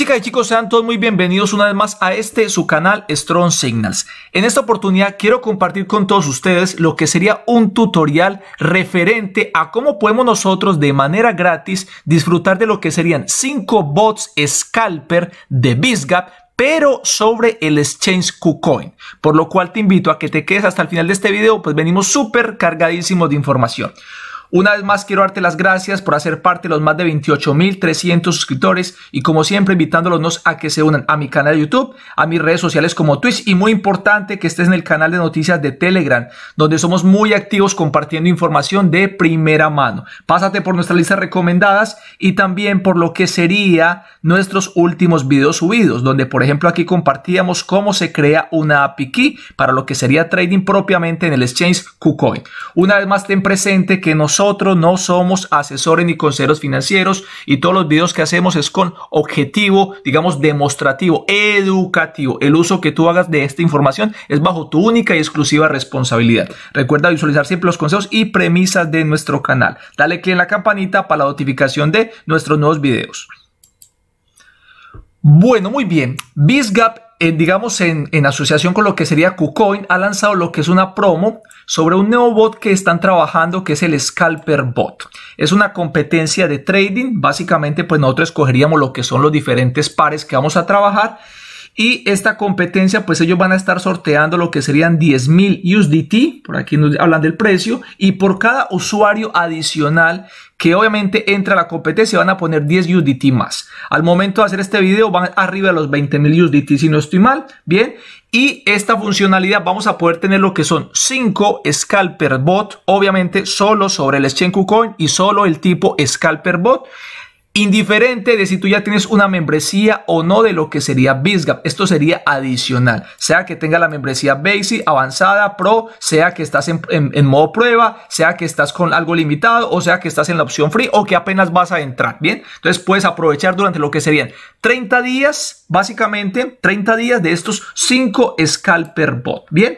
Chicas y chicos, sean todos muy bienvenidos una vez más a este su canal Strong Signals. En esta oportunidad quiero compartir con todos ustedes lo que sería un tutorial referente a cómo podemos nosotros de manera gratis disfrutar de lo que serían 5 bots scalper de BISGAP pero sobre el exchange KuCoin, por lo cual te invito a que te quedes hasta el final de este video, pues venimos súper cargadísimos de información. Una vez más quiero darte las gracias por hacer parte de los más de 28.300 suscriptores y como siempre invitándolos a que se unan a mi canal de YouTube, a mis redes sociales como Twitch y muy importante que estés en el canal de noticias de Telegram, donde somos muy activos compartiendo información de primera mano. Pásate por nuestra lista recomendadas y también por lo que sería nuestros últimos videos subidos, donde por ejemplo aquí compartíamos cómo se crea una API Key para lo que sería trading propiamente en el exchange KuCoin. Una vez más ten presente que nosotros nosotros no somos asesores ni consejeros financieros y todos los videos que hacemos es con objetivo, digamos, demostrativo, educativo. El uso que tú hagas de esta información es bajo tu única y exclusiva responsabilidad. Recuerda visualizar siempre los consejos y premisas de nuestro canal. Dale clic en la campanita para la notificación de nuestros nuevos videos. Bueno, muy bien. BizGap digamos, en, asociación con lo que sería KuCoin, ha lanzado lo que es una promo sobre un nuevo bot que están trabajando, que es el Scalper Bot. Es una competencia de trading. Básicamente, pues nosotros escogeríamos lo que son los diferentes pares que vamos a trabajar. Y esta competencia, pues ellos van a estar sorteando lo que serían 10.000 USDT, por aquí nos hablan del precio, y por cada usuario adicional que obviamente entra la competencia y van a poner 10 USDT más. Al momento de hacer este video van arriba de los 20.000 USDT si no estoy mal, bien. Y esta funcionalidad vamos a poder tener lo que son 5 Scalper Bot, obviamente solo sobre el exchange coin y solo el tipo Scalper Bot. Indiferente de si tú ya tienes una membresía o no de lo que sería BizGap, esto sería adicional, sea que tenga la membresía Basic, Avanzada, Pro, sea que estás en, modo prueba, sea que estás con algo limitado o sea que estás en la opción free o que apenas vas a entrar, ¿bien? Entonces puedes aprovechar durante lo que serían 30 días, básicamente 30 días de estos 5 Scalper Bot, ¿bien?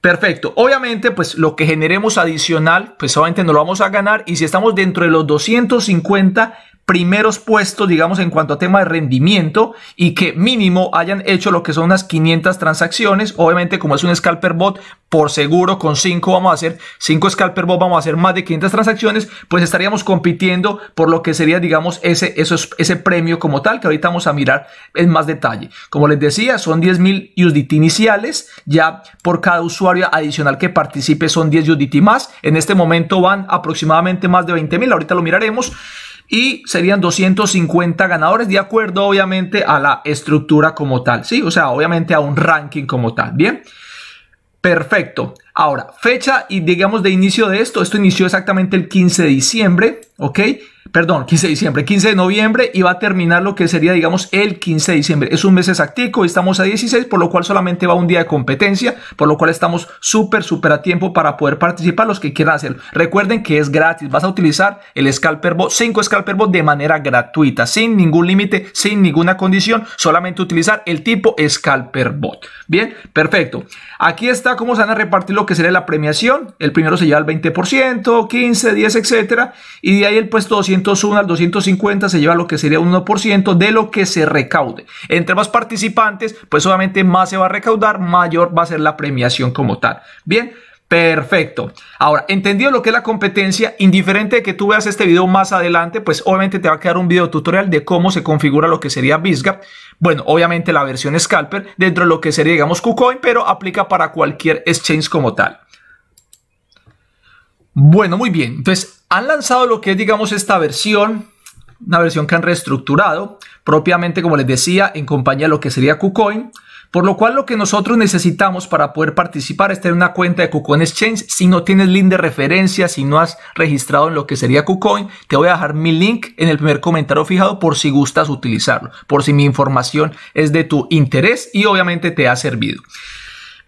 Perfecto. Obviamente, pues lo que generemos adicional, pues obviamente nos lo vamos a ganar. Y si estamos dentro de los 250 primeros puestos, digamos, en cuanto a tema de rendimiento y que mínimo hayan hecho lo que son unas 500 transacciones. Obviamente, como es un scalper bot, por seguro con 5 vamos a hacer, 5 scalper bot vamos a hacer más de 500 transacciones, pues estaríamos compitiendo por lo que sería, digamos, ese, esos, ese premio como tal, que ahorita vamos a mirar en más detalle. Como les decía, son 10.000 USDT iniciales, ya por cada usuario adicional que participe son 10 USDT más. En este momento van aproximadamente más de 20.000, ahorita lo miraremos y serían 250 ganadores de acuerdo obviamente a la estructura como tal, ¿sí? O sea, obviamente a un ranking como tal, ¿bien? Perfecto. Ahora, fecha y digamos de inicio de esto, esto inició exactamente el 15 de diciembre, ¿ok? perdón, 15 de diciembre, 15 de noviembre y va a terminar lo que sería, digamos, el 15 de diciembre. Es un mes exactico, estamos a 16, por lo cual solamente va un día de competencia, por lo cual estamos súper, súper a tiempo para poder participar los que quieran hacerlo. Recuerden que es gratis, vas a utilizar el Scalper Bot, 5 Bot de manera gratuita, sin ningún límite, sin ninguna condición, solamente utilizar el tipo Scalper Bot Bien, perfecto. Aquí está cómo se van a repartir lo que sería la premiación. El primero se lleva el 20%, 15, 10, etcétera, y de ahí el puesto 200 201 al 250 se lleva lo que sería un 1% de lo que se recaude. Entre más participantes, pues obviamente más se va a recaudar, mayor va a ser la premiación como tal. Bien, Perfecto. Ahora, entendido lo que es la competencia, indiferente de que tú veas este video más adelante, pues obviamente te va a quedar un video tutorial de cómo se configura lo que sería Visga. Bueno, obviamente la versión Scalper dentro de lo que sería, digamos, KuCoin, pero aplica para cualquier exchange como tal. Bueno, muy bien. Entonces, han lanzado lo que es, digamos, esta versión, una versión que han reestructurado, propiamente, como les decía, en compañía de lo que sería KuCoin. Por lo cual, lo que nosotros necesitamos para poder participar es tener una cuenta de KuCoin Exchange. Si no tienes link de referencia, si no has registrado en lo que sería KuCoin, te voy a dejar mi link en el primer comentario fijado por si gustas utilizarlo, por si mi información es de tu interés y obviamente te ha servido.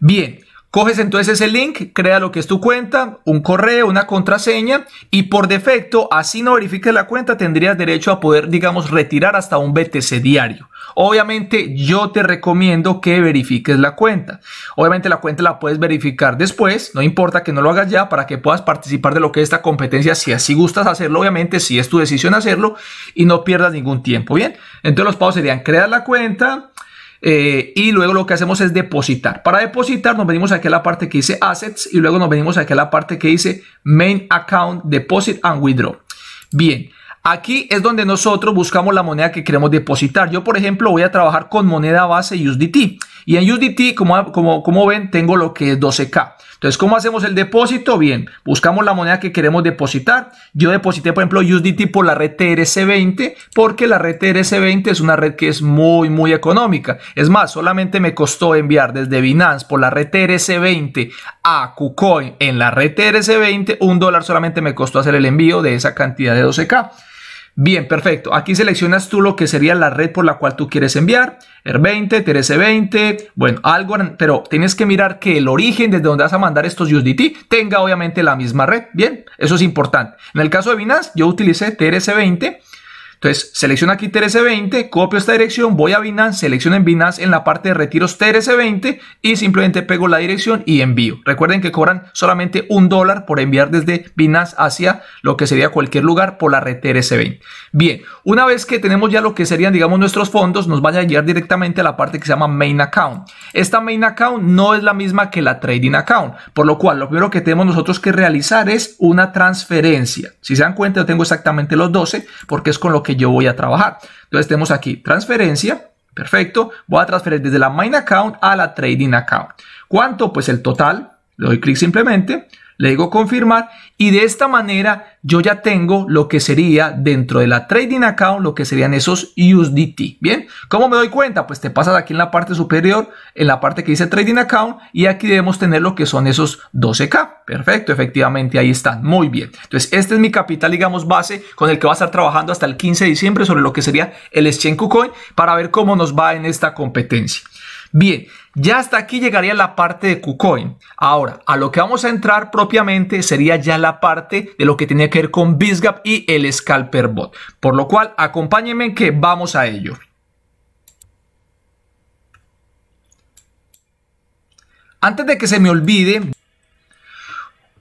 Bien. Coges entonces ese link, crea lo que es tu cuenta, un correo, una contraseña y por defecto, así no verifiques la cuenta, tendrías derecho a poder, digamos, retirar hasta un BTC diario. Obviamente yo te recomiendo que verifiques la cuenta. Obviamente la cuenta la puedes verificar después, no importa que no lo hagas ya para que puedas participar de lo que es esta competencia si así gustas hacerlo, obviamente si es tu decisión hacerlo y no pierdas ningún tiempo, ¿bien? Entonces los pasos serían crear la cuenta, eh, y luego lo que hacemos es depositar. Para depositar nos venimos aquí a la parte que dice Assets y luego nos venimos aquí a la parte que dice Main Account Deposit and Withdraw. Bien, aquí es donde nosotros buscamos la moneda que queremos depositar. Yo, por ejemplo, voy a trabajar con moneda base USDT. Y en USDT, como, como, como ven, tengo lo que es 12K. Entonces, ¿cómo hacemos el depósito? Bien, buscamos la moneda que queremos depositar. Yo deposité, por ejemplo, USDT por la red TRC20, porque la red TRC20 es una red que es muy, muy económica. Es más, solamente me costó enviar desde Binance por la red TRC20 a KuCoin en la red TRC20, un dólar solamente me costó hacer el envío de esa cantidad de 12K. Bien, perfecto. Aquí seleccionas tú lo que sería la red por la cual tú quieres enviar. r 20 trs 20 bueno, algo, pero tienes que mirar que el origen desde donde vas a mandar estos USDT tenga obviamente la misma red. Bien, eso es importante. En el caso de Binance, yo utilicé trs 20 entonces, selecciono aquí trs 20 e copio esta dirección, voy a Binance, selecciono en Binance en la parte de retiros trs 20 e y simplemente pego la dirección y envío. Recuerden que cobran solamente un dólar por enviar desde Binance hacia lo que sería cualquier lugar por la red trs 20 e Bien, una vez que tenemos ya lo que serían, digamos, nuestros fondos, nos vaya a llegar directamente a la parte que se llama Main Account. Esta Main Account no es la misma que la Trading Account, por lo cual lo primero que tenemos nosotros que realizar es una transferencia. Si se dan cuenta, yo tengo exactamente los 12 porque es con lo que que yo voy a trabajar. Entonces tenemos aquí transferencia, perfecto, voy a transferir desde la main account a la trading account. ¿Cuánto? Pues el total, le doy clic simplemente, le digo confirmar y de esta manera yo ya tengo lo que sería dentro de la trading account, lo que serían esos USDT. Bien, ¿cómo me doy cuenta? Pues te pasas aquí en la parte superior, en la parte que dice trading account y aquí debemos tener lo que son esos 12K. Perfecto, efectivamente ahí están. Muy bien. Entonces, este es mi capital, digamos, base con el que va a estar trabajando hasta el 15 de diciembre sobre lo que sería el exchange coin para ver cómo nos va en esta competencia. Bien, ya hasta aquí llegaría la parte de KuCoin. Ahora, a lo que vamos a entrar propiamente sería ya la parte de lo que tenía que ver con Bisgap y el Scalper Bot. Por lo cual, acompáñenme que vamos a ello. Antes de que se me olvide,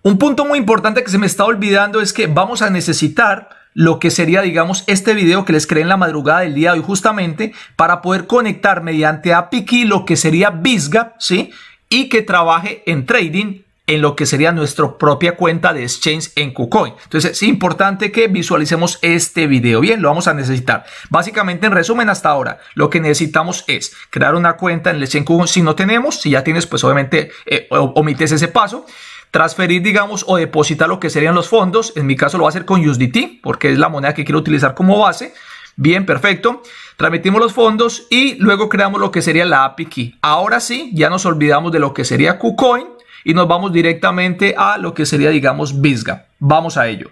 un punto muy importante que se me está olvidando es que vamos a necesitar lo que sería, digamos, este video que les creé en la madrugada del día de hoy justamente para poder conectar mediante API Key lo que sería BizGap, ¿sí? Y que trabaje en trading en lo que sería nuestra propia cuenta de exchange en KuCoin. Entonces es importante que visualicemos este video. Bien, lo vamos a necesitar. Básicamente, en resumen, hasta ahora, lo que necesitamos es crear una cuenta en el exchange KuCoin. Si no tenemos, si ya tienes, pues obviamente eh, omites ese paso transferir, digamos, o depositar lo que serían los fondos. En mi caso lo va a hacer con USDT, porque es la moneda que quiero utilizar como base. Bien, perfecto. Transmitimos los fondos y luego creamos lo que sería la API Key. Ahora sí, ya nos olvidamos de lo que sería KuCoin y nos vamos directamente a lo que sería, digamos, Visga. Vamos a ello.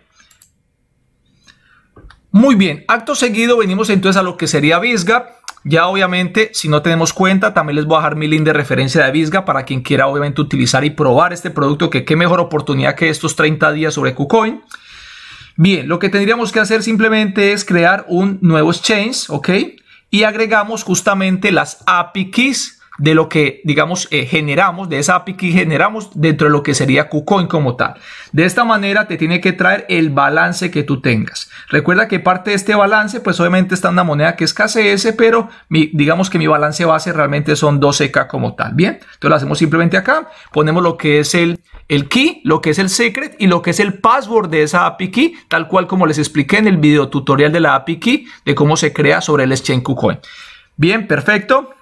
Muy bien, acto seguido venimos entonces a lo que sería Visga. Ya obviamente, si no tenemos cuenta, también les voy a dejar mi link de referencia de Visga para quien quiera obviamente utilizar y probar este producto, que qué mejor oportunidad que estos 30 días sobre KuCoin. Bien, lo que tendríamos que hacer simplemente es crear un nuevo exchange, ¿ok? Y agregamos justamente las API keys de lo que, digamos, eh, generamos, de esa API que generamos dentro de lo que sería KuCoin como tal. De esta manera te tiene que traer el balance que tú tengas. Recuerda que parte de este balance, pues obviamente está una moneda que es KCS, pero digamos que mi balance base realmente son 12K como tal. Bien, entonces lo hacemos simplemente acá, ponemos lo que es el, el key, lo que es el secret y lo que es el password de esa API key, tal cual como les expliqué en el video tutorial de la API key de cómo se crea sobre el exchange KuCoin. Bien, perfecto.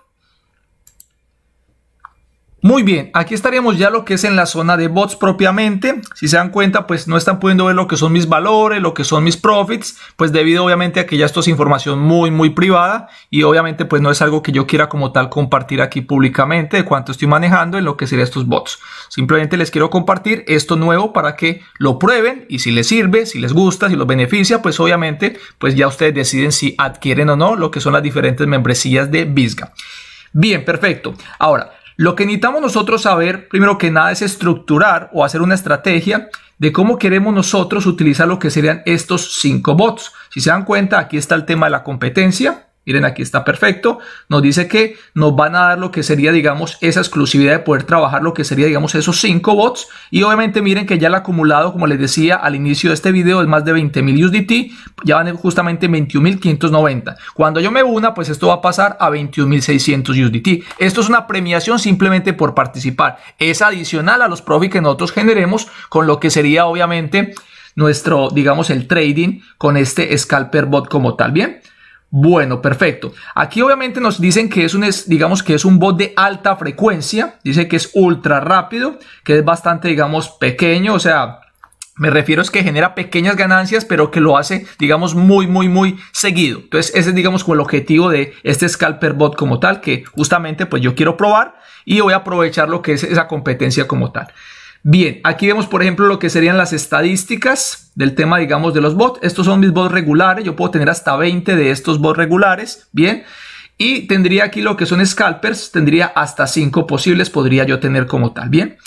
Muy bien, aquí estaríamos ya lo que es en la zona de bots propiamente. Si se dan cuenta, pues no están pudiendo ver lo que son mis valores, lo que son mis profits, pues debido obviamente a que ya esto es información muy, muy privada y obviamente pues no es algo que yo quiera como tal compartir aquí públicamente de cuánto estoy manejando en lo que serían estos bots. Simplemente les quiero compartir esto nuevo para que lo prueben y si les sirve, si les gusta, si los beneficia, pues obviamente pues ya ustedes deciden si adquieren o no lo que son las diferentes membresías de Visga. Bien, perfecto. Ahora, lo que necesitamos nosotros saber, primero que nada, es estructurar o hacer una estrategia de cómo queremos nosotros utilizar lo que serían estos cinco bots. Si se dan cuenta, aquí está el tema de la competencia, Miren, aquí está perfecto. Nos dice que nos van a dar lo que sería, digamos, esa exclusividad de poder trabajar lo que sería, digamos, esos 5 bots. Y obviamente miren que ya el acumulado, como les decía al inicio de este video, es más de 20.000 USDT. Ya van justamente 21.590. Cuando yo me una, pues esto va a pasar a 21.600 USDT. Esto es una premiación simplemente por participar. Es adicional a los profits que nosotros generemos con lo que sería, obviamente, nuestro, digamos, el trading con este scalper bot como tal. Bien. Bueno, perfecto. Aquí obviamente nos dicen que es un, digamos que es un bot de alta frecuencia, dice que es ultra rápido, que es bastante, digamos, pequeño, o sea, me refiero es que genera pequeñas ganancias, pero que lo hace, digamos, muy, muy, muy seguido. Entonces, ese es, digamos, como el objetivo de este Scalper Bot como tal, que justamente pues yo quiero probar y voy a aprovechar lo que es esa competencia como tal. Bien, aquí vemos por ejemplo lo que serían las estadísticas del tema digamos de los bots. Estos son mis bots regulares, yo puedo tener hasta 20 de estos bots regulares, bien. Y tendría aquí lo que son scalpers, tendría hasta 5 posibles, podría yo tener como tal, bien.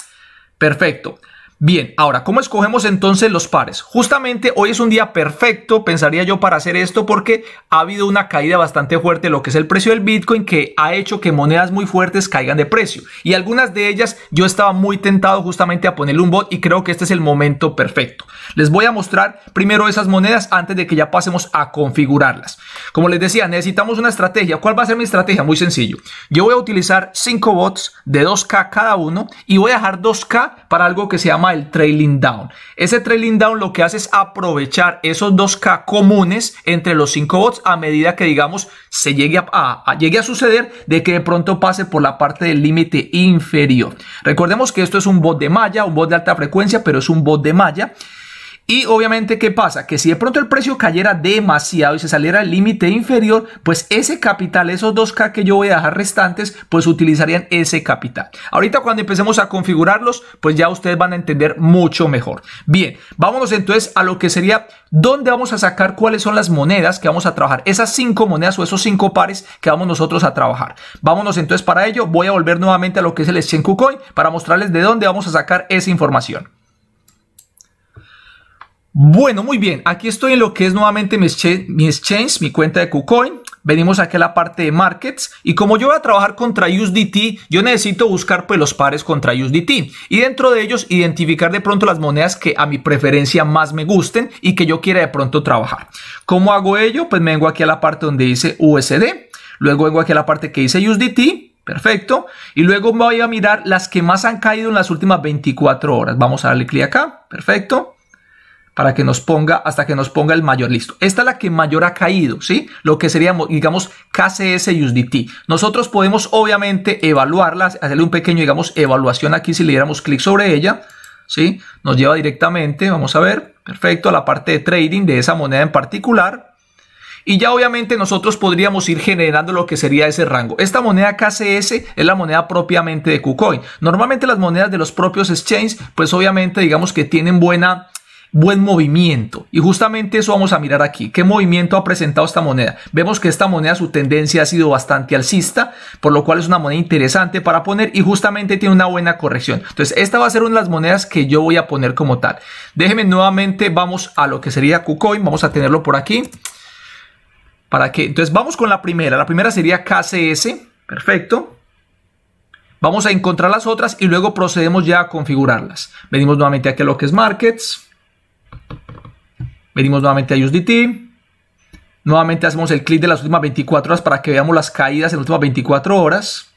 Perfecto. Bien, ahora, ¿cómo escogemos entonces los pares? Justamente hoy es un día perfecto, pensaría yo, para hacer esto porque ha habido una caída bastante fuerte lo que es el precio del Bitcoin que ha hecho que monedas muy fuertes caigan de precio. Y algunas de ellas yo estaba muy tentado justamente a ponerle un bot y creo que este es el momento perfecto. Les voy a mostrar primero esas monedas antes de que ya pasemos a configurarlas. Como les decía, necesitamos una estrategia. ¿Cuál va a ser mi estrategia? Muy sencillo. Yo voy a utilizar 5 bots de 2K cada uno y voy a dejar 2K para algo que se llama el trailing down. Ese trailing down lo que hace es aprovechar esos dos k comunes entre los 5 bots a medida que, digamos, se llegue a, llegue a suceder de que de pronto pase por la parte del límite inferior. Recordemos que esto es un bot de malla, un bot de alta frecuencia, pero es un bot de malla. Y obviamente, ¿qué pasa? Que si de pronto el precio cayera demasiado y se saliera el límite inferior, pues ese capital, esos 2K que yo voy a dejar restantes, pues utilizarían ese capital. Ahorita cuando empecemos a configurarlos, pues ya ustedes van a entender mucho mejor. Bien, vámonos entonces a lo que sería dónde vamos a sacar cuáles son las monedas que vamos a trabajar. Esas 5 monedas o esos cinco pares que vamos nosotros a trabajar. Vámonos entonces para ello. Voy a volver nuevamente a lo que es el Exchange para mostrarles de dónde vamos a sacar esa información. Bueno, muy bien. Aquí estoy en lo que es nuevamente mi exchange, mi, cuenta de KuCoin. Venimos aquí a la parte de markets y como yo voy a trabajar contra USDT, yo necesito buscar pues los pares contra USDT y dentro de ellos identificar de pronto las monedas que a mi preferencia más me gusten y que yo quiera de pronto trabajar. ¿Cómo hago ello? Pues vengo aquí a la parte donde dice USD, luego vengo aquí a la parte que dice USDT, Perfecto. Y luego voy a mirar las que más han caído en las últimas 24 horas. Vamos a darle clic acá. Perfecto para que nos ponga, hasta que nos ponga el mayor listo. Esta es la que mayor ha caído, ¿sí? Lo que sería, digamos, KCS USDT. Nosotros podemos, obviamente, evaluarla, hacerle un pequeño, digamos, evaluación aquí si le diéramos clic sobre ella, ¿sí? Nos lleva directamente, vamos a ver, perfecto, a la parte de trading de esa moneda en particular. Y ya obviamente nosotros podríamos ir generando lo que sería ese rango. Esta moneda KCS es la moneda propiamente de KuCoin. Normalmente las monedas de los propios exchanges, pues obviamente digamos que tienen buena buen movimiento. Y justamente eso vamos a mirar aquí. ¿Qué movimiento ha presentado esta moneda? Vemos que esta moneda, su tendencia ha sido bastante alcista, por lo cual es una moneda interesante para poner y justamente tiene una buena corrección. Entonces, esta va a ser una de las monedas que yo voy a poner como tal. Déjenme nuevamente, vamos a lo que sería KuCoin. Vamos a tenerlo por aquí. ¿Para que Entonces, vamos con la primera. La primera sería KCS. Perfecto. Vamos a encontrar las otras y luego procedemos ya a configurarlas. Venimos nuevamente aquí a lo que es Markets. Venimos nuevamente a USDT. Nuevamente hacemos el clic de las últimas 24 horas para que veamos las caídas en las últimas 24 horas.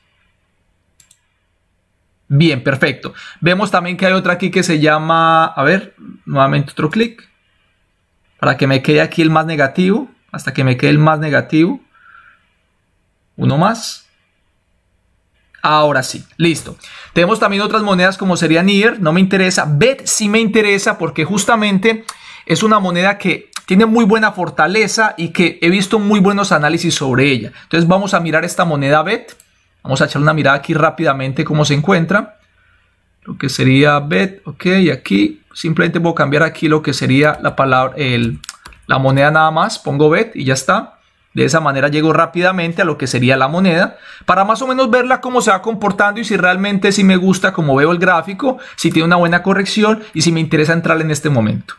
Bien, perfecto. Vemos también que hay otra aquí que se llama, a ver, nuevamente otro clic. Para que me quede aquí el más negativo, hasta que me quede el más negativo. Uno más. Ahora sí, listo. Tenemos también otras monedas como sería Near no me interesa. BET sí me interesa porque justamente es una moneda que tiene muy buena fortaleza y que he visto muy buenos análisis sobre ella. Entonces vamos a mirar esta moneda BET. Vamos a echar una mirada aquí rápidamente cómo se encuentra. Lo que sería BET, ok, aquí simplemente puedo cambiar aquí lo que sería la palabra, el, la moneda nada más. Pongo BET y ya está. De esa manera llego rápidamente a lo que sería la moneda para más o menos verla cómo se va comportando y si realmente si me gusta como veo el gráfico, si tiene una buena corrección y si me interesa entrar en este momento.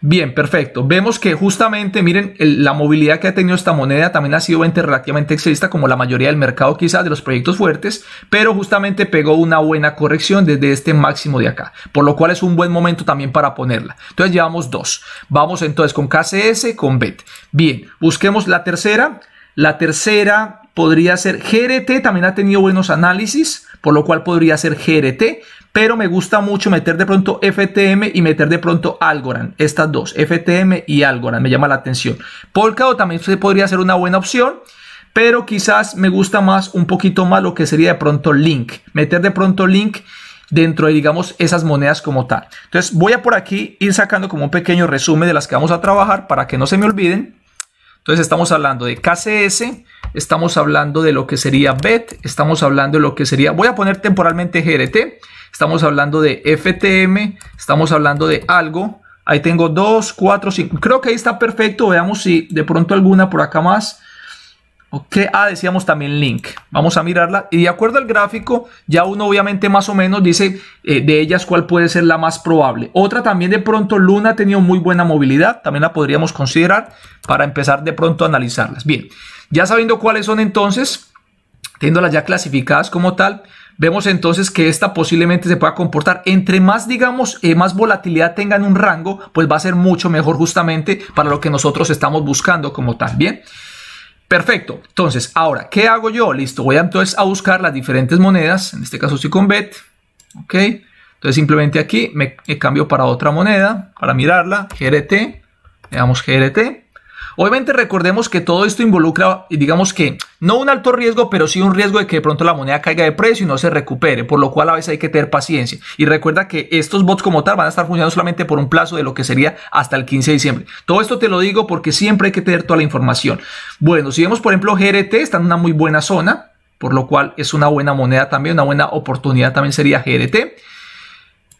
Bien, perfecto. Vemos que justamente, miren, la movilidad que ha tenido esta moneda también ha sido relativamente exista, como la mayoría del mercado quizás de los proyectos fuertes, pero justamente pegó una buena corrección desde este máximo de acá, por lo cual es un buen momento también para ponerla. Entonces llevamos dos. Vamos entonces con KCS, con BET. Bien, busquemos la tercera. La tercera podría ser GRT, también ha tenido buenos análisis, por lo cual podría ser GRT pero me gusta mucho meter de pronto FTM y meter de pronto Algorand. Estas dos, FTM y Algorand, me llama la atención. Polkadot también podría ser una buena opción, pero quizás me gusta más un poquito más lo que sería de pronto Link. Meter de pronto Link dentro de, digamos, esas monedas como tal. Entonces voy a por aquí ir sacando como un pequeño resumen de las que vamos a trabajar para que no se me olviden. Entonces estamos hablando de KCS, estamos hablando de lo que sería BET, estamos hablando de lo que sería, voy a poner temporalmente GRT, estamos hablando de FTM, estamos hablando de algo. Ahí tengo 2, 4, 5. Creo que ahí está perfecto. Veamos si de pronto alguna por acá más. Ok, ah, decíamos también link. Vamos a mirarla. Y de acuerdo al gráfico, ya uno obviamente más o menos dice eh, de ellas cuál puede ser la más probable. Otra también de pronto, Luna ha tenido muy buena movilidad. También la podríamos considerar para empezar de pronto a analizarlas. Bien, ya sabiendo cuáles son entonces, teniéndolas ya clasificadas como tal, vemos entonces que esta posiblemente se pueda comportar. Entre más, digamos, eh, más volatilidad tenga en un rango, pues va a ser mucho mejor justamente para lo que nosotros estamos buscando como tal. Bien. Perfecto. Entonces, ahora, ¿qué hago yo? Listo, voy entonces a buscar las diferentes monedas. En este caso estoy con BET. Ok. Entonces simplemente aquí me, me cambio para otra moneda para mirarla. GRT. Le damos GRT. Obviamente recordemos que todo esto involucra, digamos que, no un alto riesgo, pero sí un riesgo de que de pronto la moneda caiga de precio y no se recupere, por lo cual a veces hay que tener paciencia. Y recuerda que estos bots como tal van a estar funcionando solamente por un plazo de lo que sería hasta el 15 de diciembre. Todo esto te lo digo porque siempre hay que tener toda la información. Bueno, si vemos por ejemplo GRT, está en una muy buena zona, por lo cual es una buena moneda también, una buena oportunidad también sería GRT,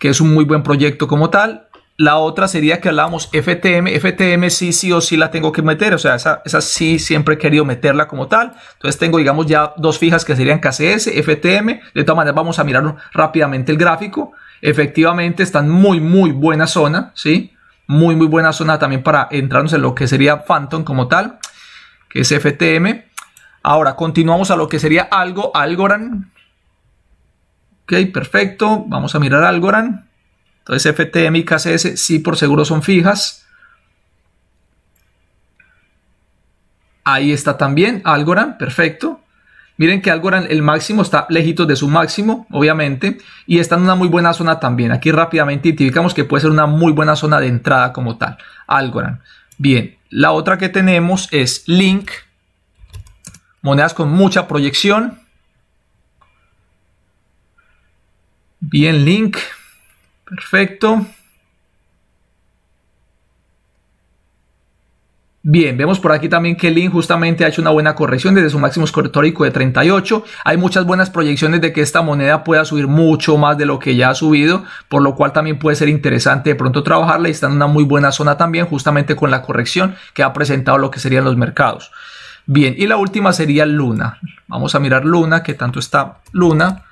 que es un muy buen proyecto como tal. La otra sería que hablábamos FTM. FTM sí, sí o sí la tengo que meter. O sea, esa, esa sí siempre he querido meterla como tal. Entonces tengo, digamos, ya dos fijas que serían KCS, FTM. De todas maneras, vamos a mirar rápidamente el gráfico. Efectivamente, están muy, muy buena zona, ¿sí? Muy, muy buena zona también para entrarnos en lo que sería Phantom como tal, que es FTM. Ahora, continuamos a lo que sería algo, Algorand. Ok, perfecto. Vamos a mirar Algorand. Entonces FTM y KCS sí por seguro son fijas. Ahí está también Algorand, perfecto. Miren que Algorand el máximo está lejito de su máximo, obviamente, y está en una muy buena zona también. Aquí rápidamente identificamos que puede ser una muy buena zona de entrada como tal. Algorand. Bien, la otra que tenemos es Link. Monedas con mucha proyección. Bien, Link. Perfecto. Bien, vemos por aquí también que Lin justamente ha hecho una buena corrección desde su máximo escritórico de 38. Hay muchas buenas proyecciones de que esta moneda pueda subir mucho más de lo que ya ha subido, por lo cual también puede ser interesante de pronto trabajarla y está en una muy buena zona también, justamente con la corrección que ha presentado lo que serían los mercados. Bien, y la última sería Luna. Vamos a mirar Luna, que tanto está Luna.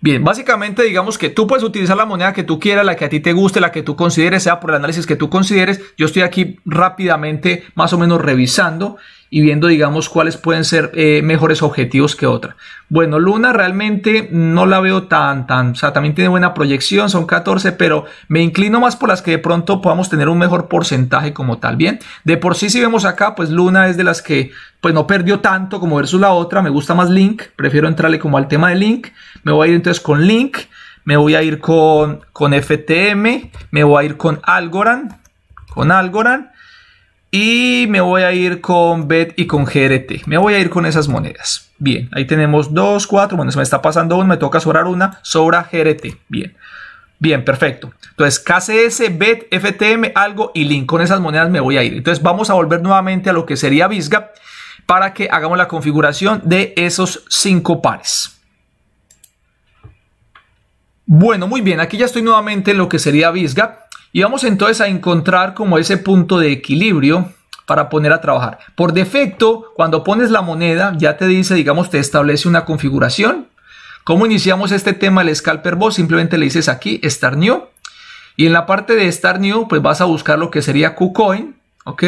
Bien, básicamente digamos que tú puedes utilizar la moneda que tú quieras, la que a ti te guste, la que tú consideres, sea por el análisis que tú consideres. Yo estoy aquí rápidamente más o menos revisando y viendo, digamos, cuáles pueden ser eh, mejores objetivos que otra. Bueno, Luna realmente no la veo tan, tan, o sea, también tiene buena proyección, son 14, pero me inclino más por las que de pronto podamos tener un mejor porcentaje como tal, ¿bien? De por sí, si vemos acá, pues Luna es de las que, pues no perdió tanto como versus la otra, me gusta más Link, prefiero entrarle como al tema de Link, me voy a ir entonces con Link, me voy a ir con, con FTM, me voy a ir con Algorand, con Algorand, y me voy a ir con BED y con GRT. Me voy a ir con esas monedas. Bien, ahí tenemos 2, 4. Bueno, se me está pasando uno, me toca sobrar una. Sobra GRT. Bien. Bien, perfecto. Entonces, KCS, BET, FTM, algo y LINK. Con esas monedas me voy a ir. Entonces, vamos a volver nuevamente a lo que sería Visga para que hagamos la configuración de esos cinco pares. Bueno, muy bien. Aquí ya estoy nuevamente en lo que sería Visga. Y vamos entonces a encontrar como ese punto de equilibrio para poner a trabajar. Por defecto, cuando pones la moneda, ya te dice, digamos, te establece una configuración. ¿Cómo iniciamos este tema el Scalper bot Simplemente le dices aquí Start New. Y en la parte de Start New, pues vas a buscar lo que sería KuCoin, ¿ok?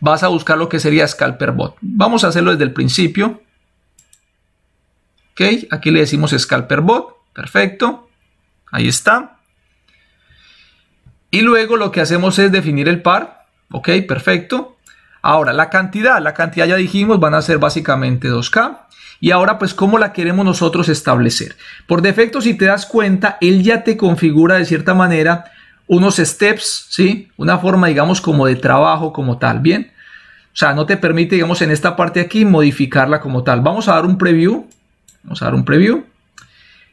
Vas a buscar lo que sería Scalper Bot. Vamos a hacerlo desde el principio. ¿Ok? Aquí le decimos Scalper Bot. Perfecto. Ahí está. Y luego lo que hacemos es definir el par. Ok, perfecto. Ahora, la cantidad, la cantidad ya dijimos, van a ser básicamente 2K. Y ahora, pues, ¿cómo la queremos nosotros establecer? Por defecto, si te das cuenta, él ya te configura de cierta manera unos steps, ¿sí? Una forma, digamos, como de trabajo, como tal, ¿bien? O sea, no te permite, digamos, en esta parte aquí modificarla como tal. Vamos a dar un preview. Vamos a dar un preview.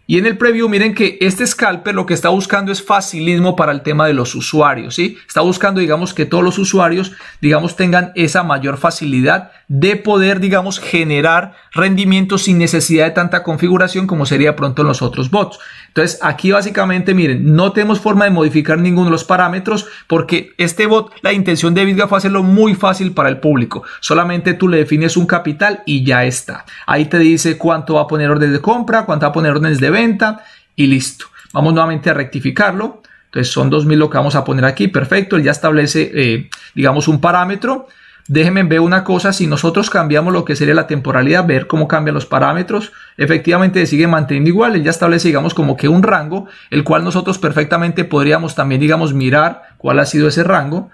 Y en el preview, miren que este scalper lo que está buscando es facilismo para el tema de los usuarios, ¿sí? Está buscando, digamos, que todos los usuarios, digamos, tengan esa mayor facilidad de poder, digamos, generar rendimiento sin necesidad de tanta configuración como sería pronto en los otros bots. Entonces, aquí básicamente, miren, no tenemos forma de modificar ninguno de los parámetros porque este bot, la intención de Bitga fue hacerlo muy fácil para el público. Solamente tú le defines un capital y ya está. Ahí te dice cuánto va a poner órdenes de compra, cuánto va a poner órdenes de venta y listo. Vamos nuevamente a rectificarlo. Entonces son 2000 lo que vamos a poner aquí, perfecto, él ya establece, eh, digamos, un parámetro Déjenme ver una cosa, si nosotros cambiamos lo que sería la temporalidad, ver cómo cambian los parámetros, efectivamente sigue manteniendo igual, él ya establece, digamos, como que un rango, el cual nosotros perfectamente podríamos también, digamos, mirar cuál ha sido ese rango,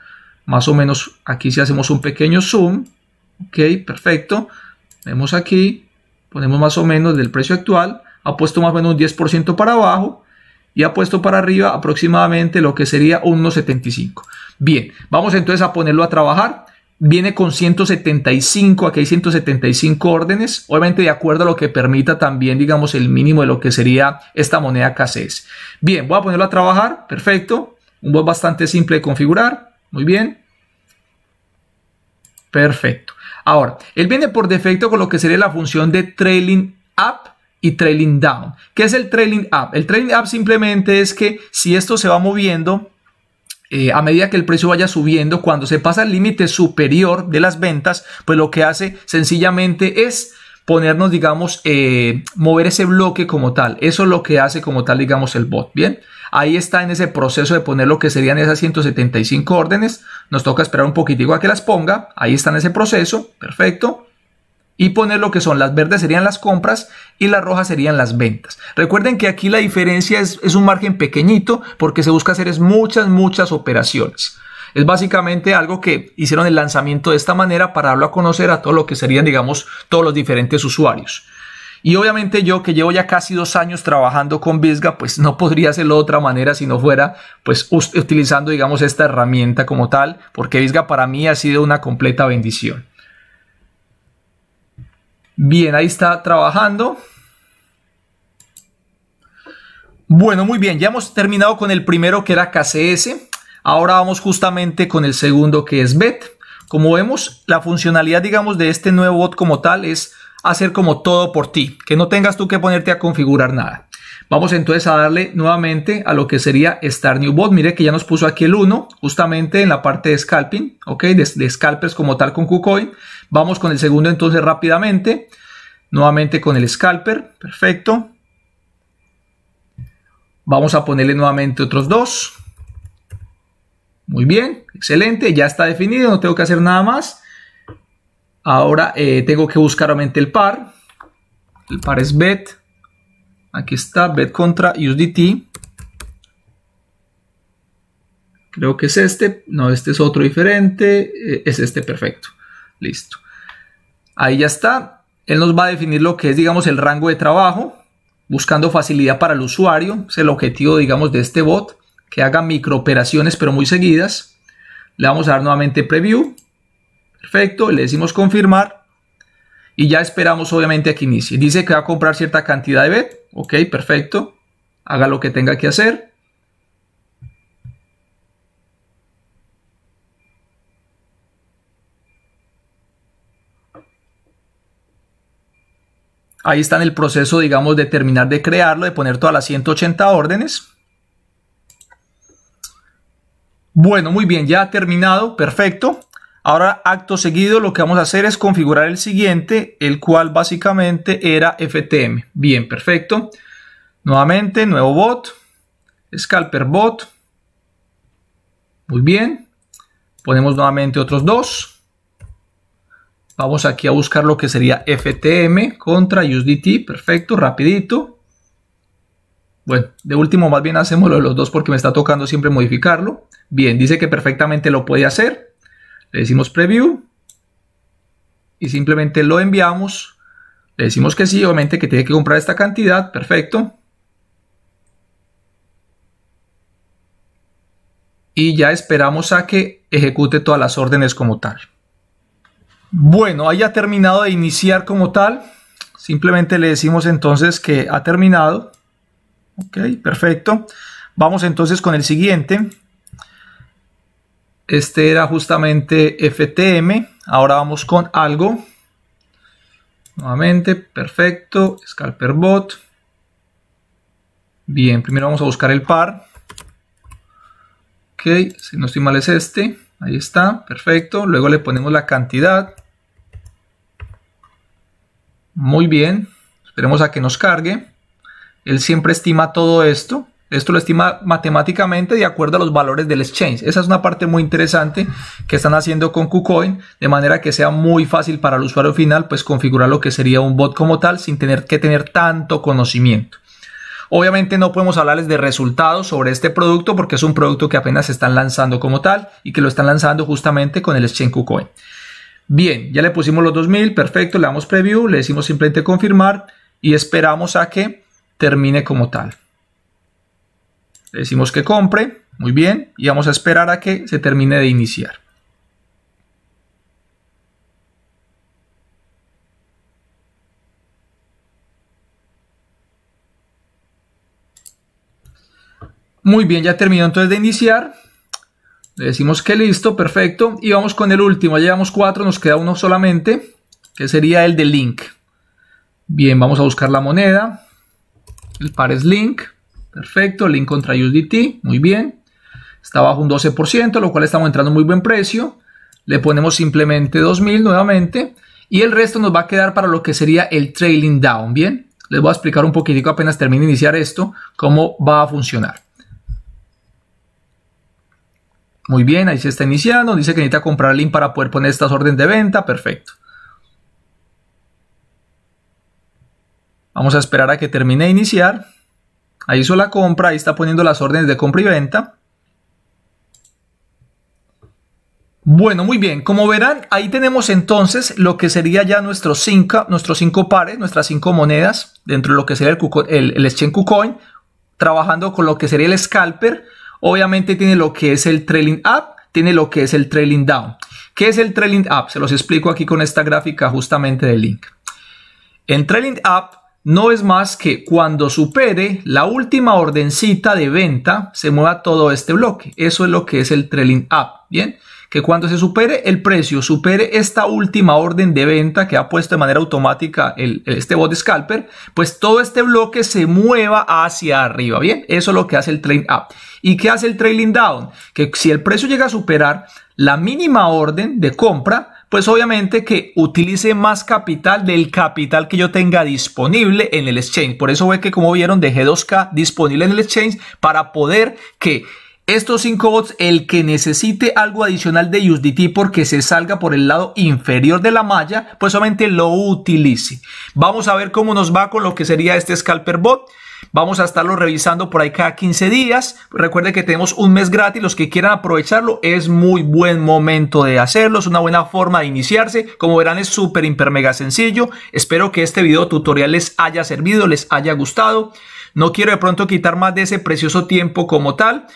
más o menos aquí si hacemos un pequeño zoom, ok, perfecto, vemos aquí, ponemos más o menos del precio actual, ha puesto más o menos un 10% para abajo, y ha puesto para arriba aproximadamente lo que sería 1,75. Bien, vamos entonces a ponerlo a trabajar viene con 175, aquí hay 175 órdenes, obviamente de acuerdo a lo que permita también, digamos, el mínimo de lo que sería esta moneda KCS. Bien, voy a ponerlo a trabajar, perfecto, un bot bastante simple de configurar, muy bien, perfecto. Ahora, él viene por defecto con lo que sería la función de trailing up y trailing down. ¿Qué es el trailing up? El trailing up simplemente es que si esto se va moviendo, eh, a medida que el precio vaya subiendo, cuando se pasa el límite superior de las ventas, pues lo que hace sencillamente es ponernos, digamos, eh, mover ese bloque como tal. Eso es lo que hace como tal, digamos, el bot. Bien, ahí está en ese proceso de poner lo que serían esas 175 órdenes. Nos toca esperar un poquitico a que las ponga. Ahí está en ese proceso. Perfecto. Y poner lo que son las verdes serían las compras y la roja serían las ventas. Recuerden que aquí la diferencia es, un margen pequeñito porque se busca hacer es muchas, muchas operaciones. Es básicamente algo que hicieron el lanzamiento de esta manera para darlo a conocer a todo lo que serían, digamos, todos los diferentes usuarios. Y obviamente yo que llevo ya casi dos años trabajando con Visga, pues no podría hacerlo de otra manera si no fuera pues utilizando digamos esta herramienta como tal, porque Visga para mí ha sido una completa bendición. Bien, ahí está trabajando. Bueno, muy bien, ya hemos terminado con el primero que era KCS. Ahora vamos justamente con el segundo que es BET. Como vemos, la funcionalidad, digamos, de este nuevo bot como tal es hacer como todo por ti, que no tengas tú que ponerte a configurar nada. Vamos entonces a darle nuevamente a lo que sería Star New Bot. Mire que ya nos puso aquí el 1, justamente en la parte de scalping, ¿ok? De, scalpers como tal con KuCoin. Vamos con el segundo entonces rápidamente. Nuevamente con el scalper, perfecto. Vamos a ponerle nuevamente otros dos. Muy bien, excelente, ya está definido, no tengo que hacer nada más. Ahora eh, tengo que buscar obviamente el par. El par es bet. Aquí está, bet contra USDT. Creo que es este. No, este es otro diferente. Eh, es este, perfecto. Listo. Ahí ya está. Él nos va a definir lo que es, digamos, el rango de trabajo, buscando facilidad para el usuario. Es el objetivo, digamos, de este bot, que haga microoperaciones, pero muy seguidas. Le vamos a dar nuevamente preview. Perfecto. Le decimos confirmar y ya esperamos obviamente a que inicie. Dice que va a comprar cierta cantidad de BET, ok, perfecto, haga lo que tenga que hacer. Ahí está en el proceso, digamos, de terminar de crearlo, de poner todas las 180 órdenes. Bueno, muy bien, ya ha terminado, perfecto. Ahora, acto seguido, lo que vamos a hacer es configurar el siguiente, el cual básicamente era FTM. Bien, perfecto. Nuevamente, nuevo bot, scalper bot. Muy bien. Ponemos nuevamente otros dos. Vamos aquí a buscar lo que sería FTM contra USDT. Perfecto, rapidito. Bueno, de último más bien hacemos lo de los dos porque me está tocando siempre modificarlo. Bien, dice que perfectamente lo puede hacer le decimos preview y simplemente lo enviamos. Le decimos que sí, obviamente que tiene que comprar esta cantidad, perfecto. Y ya esperamos a que ejecute todas las órdenes como tal. Bueno, haya terminado de iniciar como tal. Simplemente le decimos entonces que ha terminado. Ok, perfecto. Vamos entonces con el siguiente. Este era justamente FTM. Ahora vamos con algo. Nuevamente, perfecto. Scalper bot. Bien, primero vamos a buscar el par. Ok, si no estoy mal es este. Ahí está, perfecto. Luego le ponemos la cantidad. Muy bien. Esperemos a que nos cargue. Él siempre estima todo esto. Esto lo estima matemáticamente de acuerdo a los valores del exchange. Esa es una parte muy interesante que están haciendo con KuCoin, de manera que sea muy fácil para el usuario final pues configurar lo que sería un bot como tal sin tener que tener tanto conocimiento. Obviamente no podemos hablarles de resultados sobre este producto porque es un producto que apenas se están lanzando como tal y que lo están lanzando justamente con el exchange KuCoin. Bien, ya le pusimos los 2000, perfecto, le damos preview, le decimos simplemente confirmar y esperamos a que termine como tal. Le decimos que compre, muy bien, y vamos a esperar a que se termine de iniciar. Muy bien, ya terminó entonces de iniciar. Le decimos que listo, perfecto. Y vamos con el último. Llevamos cuatro, nos queda uno solamente, que sería el de link. Bien, vamos a buscar la moneda. El par es link. Perfecto, link contra USDT, muy bien. Está bajo un 12%, lo cual estamos entrando a muy buen precio. Le ponemos simplemente 2000 nuevamente y el resto nos va a quedar para lo que sería el trailing down, ¿bien? Les voy a explicar un poquitico apenas termine de iniciar esto, cómo va a funcionar. Muy bien, ahí se está iniciando. Dice que necesita comprar link para poder poner estas órdenes de venta. Perfecto. Vamos a esperar a que termine de iniciar. Ahí hizo la compra, ahí está poniendo las órdenes de compra y venta. Bueno, muy bien. Como verán, ahí tenemos entonces lo que sería ya nuestros cinco, nuestros cinco pares, nuestras cinco monedas, dentro de lo que sería el, el, exchange KuCoin, trabajando con lo que sería el scalper. Obviamente tiene lo que es el trailing up, tiene lo que es el trailing down. ¿Qué es el trailing up? Se los explico aquí con esta gráfica justamente del link. En trailing up no es más que cuando supere la última ordencita de venta, se mueva todo este bloque. Eso es lo que es el trailing up, ¿bien? Que cuando se supere el precio, supere esta última orden de venta que ha puesto de manera automática el, este bot scalper, pues todo este bloque se mueva hacia arriba, ¿bien? Eso es lo que hace el trailing up. ¿Y qué hace el trailing down? Que si el precio llega a superar la mínima orden de compra, pues obviamente que utilice más capital del capital que yo tenga disponible en el exchange. Por eso ve que como vieron dejé 2K disponible en el exchange para poder que estos 5 bots, el que necesite algo adicional de USDT porque se salga por el lado inferior de la malla, pues solamente lo utilice. Vamos a ver cómo nos va con lo que sería este Scalper Bot. Vamos a estarlo revisando por ahí cada 15 días. Recuerde que tenemos un mes gratis. Los que quieran aprovecharlo, es muy buen momento de hacerlo. Es una buena forma de iniciarse. Como verán, es súper, hiper, mega sencillo. Espero que este video tutorial les haya servido, les haya gustado. No quiero de pronto quitar más de ese precioso tiempo como tal.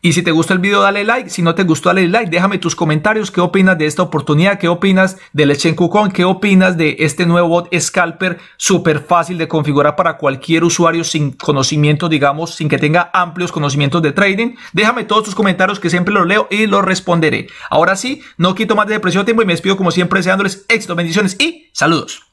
Y si te gustó el video, dale like. Si no te gustó, dale like. Déjame tus comentarios. ¿Qué opinas de esta oportunidad? ¿Qué opinas del Lechen ¿Qué opinas de este nuevo bot Scalper súper fácil de configurar para cualquier usuario sin conocimiento, digamos, sin que tenga amplios conocimientos de trading? Déjame todos tus comentarios que siempre los leo y los responderé. Ahora sí, no quito más de depresión tiempo y me despido como siempre deseándoles éxito, bendiciones y saludos.